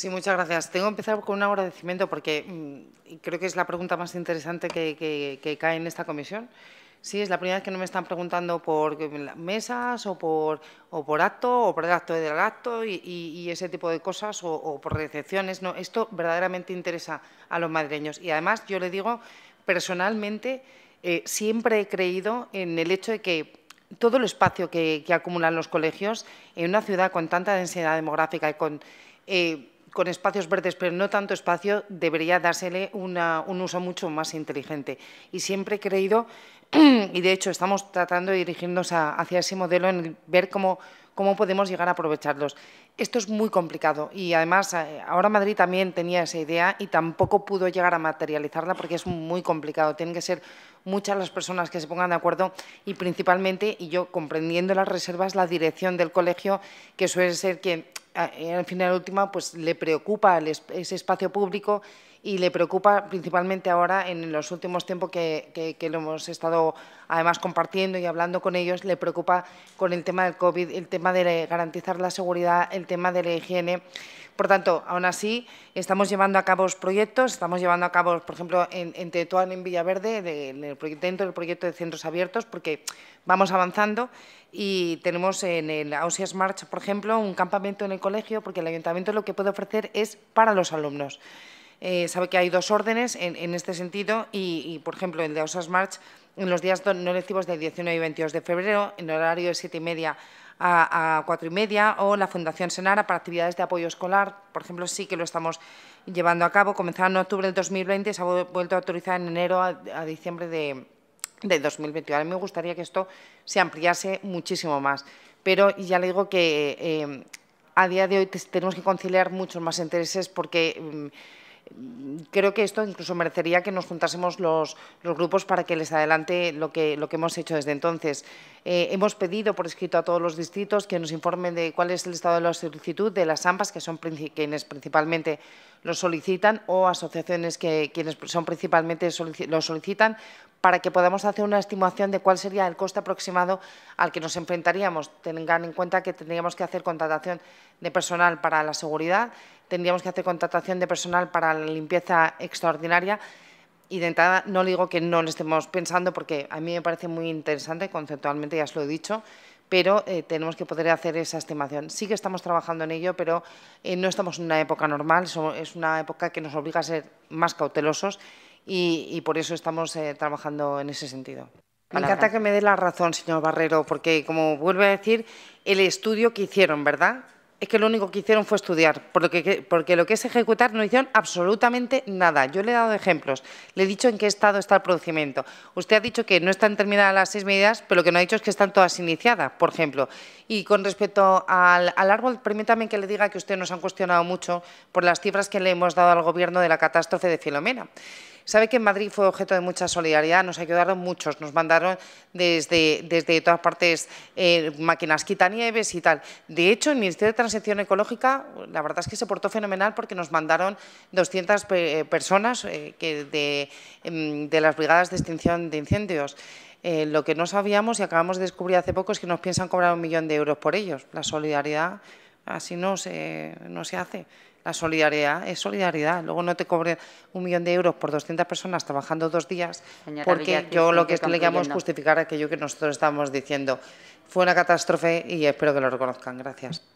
Sí, muchas gracias. Tengo que empezar con un agradecimiento porque mm, creo que es la pregunta más interesante que, cae en esta comisión. Sí, es la primera vez que no me están preguntando por mesas o por, por acto o por el acto del acto y, ese tipo de cosas o, por recepciones. No, esto verdaderamente interesa a los madrileños. Y además yo le digo personalmente, eh, siempre he creído en el hecho de que todo el espacio que, acumulan los colegios en una ciudad con tanta densidad demográfica y con… Eh, con espacios verdes, pero no tanto espacio, debería dársele un uso mucho más inteligente. Y siempre he creído, y de hecho estamos tratando de dirigirnos hacia ese modelo, en ver cómo, cómo podemos llegar a aprovecharlos. Esto es muy complicado y además eh, ahora Madrid también tenía esa idea y tampoco pudo llegar a materializarla porque es muy complicado. Tienen que ser muchas las personas que se pongan de acuerdo y principalmente, y yo comprendiendo las reservas, la dirección del colegio, que suele ser que. Eh, al final última, pues le preocupa ese espacio público y le preocupa principalmente ahora en los últimos tiempos que, lo hemos estado además compartiendo y hablando con ellos, le preocupa con el tema del COVID, el tema de garantizar la seguridad, el tema de la higiene. Por tanto, aún así, estamos llevando a cabo proyectos, estamos llevando a cabo, por ejemplo, en, en Tetuán, en Villaverde, dentro del proyecto de centros abiertos, porque vamos avanzando y tenemos en el Ausias March, por ejemplo, un campamento en el colegio, porque el ayuntamiento lo que puede ofrecer es para los alumnos. Eh, sabe que hay dos órdenes en, este sentido y, por ejemplo, el de Osas March en los días no lectivos del 19 y 22 de febrero, en horario de 7 y media a, cuatro y media, o la Fundación Senara para actividades de apoyo escolar, por ejemplo, sí que lo estamos llevando a cabo. Comenzaron en octubre del 2020 se ha vuelto a autorizar en enero a, diciembre de, 2021. A mí me gustaría que esto se ampliase muchísimo más. Pero ya le digo que eh, a día de hoy tenemos que conciliar muchos más intereses porque mm, creo que esto incluso merecería que nos juntásemos los, grupos para que les adelante lo que, lo que hemos hecho desde entonces. Eh, hemos pedido por escrito a todos los distritos que nos informen de cuál es el estado de la solicitud de las AMPAs, que son quienes principalmente lo solicitan, o asociaciones que quienes son principalmente lo solicitan, para que podamos hacer una estimación de cuál sería el coste aproximado al que nos enfrentaríamos. Tengan en cuenta que tendríamos que hacer contratación de personal para la seguridad, tendríamos que hacer contratación de personal para la limpieza extraordinaria. Y de entrada no digo que no lo estemos pensando porque a mí me parece muy interesante, conceptualmente ya os lo he dicho, pero eh, tenemos que poder hacer esa estimación. Sí que estamos trabajando en ello, pero eh, no estamos en una época normal, es una época que nos obliga a ser más cautelosos y, por eso estamos eh, trabajando en ese sentido. Me encanta que me dé la razón, señor Barrero, porque como vuelve a decir, el estudio que hicieron, ¿verdad? es que lo único que hicieron fue estudiar, porque, lo que es ejecutar no hicieron absolutamente nada. Yo le he dado ejemplos, le he dicho en qué estado está el procedimiento. Usted ha dicho que no están terminadas las seis medidas, pero lo que no ha dicho es que están todas iniciadas, por ejemplo. Y con respecto al, árbol, permítame que le diga que usted nos ha cuestionado mucho por las cifras que le hemos dado al Gobierno de la catástrofe de Filomena. Sabe que en Madrid fue objeto de mucha solidaridad, nos ayudaron muchos, nos mandaron desde, desde todas partes eh, máquinas quitanieves y tal. De hecho, el Ministerio de Transición Ecológica, la verdad es que se portó fenomenal porque nos mandaron 200 eh, personas eh, em, de, las brigadas de extinción de incendios. lo que no sabíamos y acabamos de descubrir hace poco es que nos piensan cobrar un millón de euros por ellos. La solidaridad Así no se, no se hace. La solidaridad es solidaridad. Luego no te cobre un millón de euros por 200 personas trabajando dos días, porque yo lo que le es justificar aquello que nosotros estamos diciendo. Fue una catástrofe y espero que lo reconozcan. Gracias.